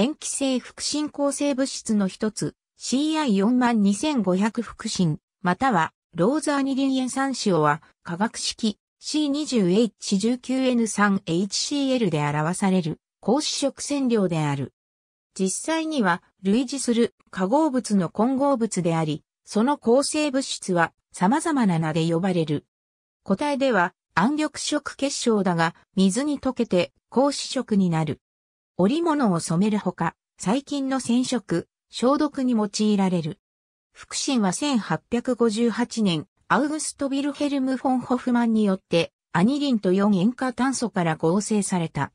塩基性副振構成物質の一つ、CI42500 副振、または、ローザーニリン塩酸塩は、化学式 C20H19N3HCl で表される、高脂色染料である。実際には、類似する化合物の混合物であり、その構成物質は様々な名で呼ばれる。固体では、暗緑色結晶だが、水に溶けて、高脂色になる。織物を染めるほか、細菌の染色、消毒に用いられる。福神は1858年、アウグスト・ビルヘルム・フォン・ホフマンによって、アニリンと4塩化炭素から合成された。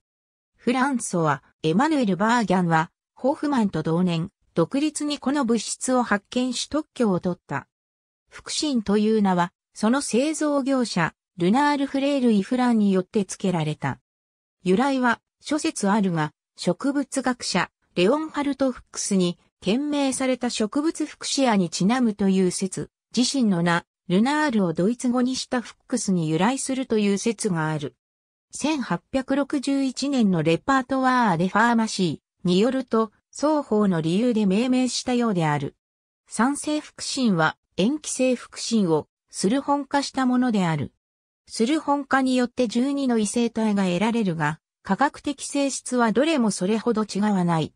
フランソは、エマヌエル・バーギャンは、ホフマンと同年、独立にこの物質を発見し特許を取った。福神という名は、その製造業者、ルナール・フレール・イフランによって付けられた。由来は、諸説あるが、植物学者、レオンハルト・フックスに、懸命された植物福祉屋にちなむという説、自身の名、ルナールをドイツ語にしたフックスに由来するという説がある。1861年のレパートワー・レファーマシーによると、双方の理由で命名したようである。酸性腹心は塩基性腹心をルホ本化したものである。ルホ本化によって12の異性体が得られるが、科学的性質はどれもそれほど違わない。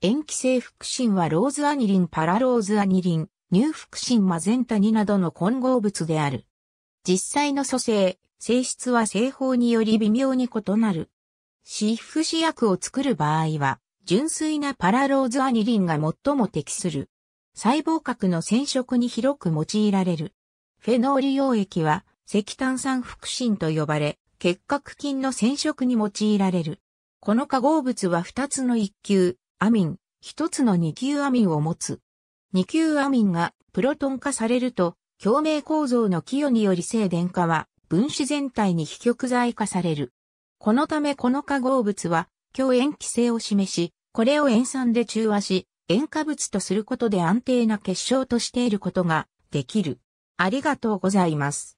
塩基性腹心はローズアニリン、パラローズアニリン、乳腹心マゼンタニなどの混合物である。実際の組成、性質は製法により微妙に異なる。シフ試薬を作る場合は、純粋なパラローズアニリンが最も適する。細胞核の染色に広く用いられる。フェノール溶液は石炭酸腹心と呼ばれ、結核菌の染色に用いられる。この化合物は2つの1級アミン、1つの2級アミンを持つ。2級アミンがプロトン化されると、共鳴構造の寄与により静電化は分子全体に非極剤化される。このためこの化合物は強塩基性を示し、これを塩酸で中和し、塩化物とすることで安定な結晶としていることができる。ありがとうございます。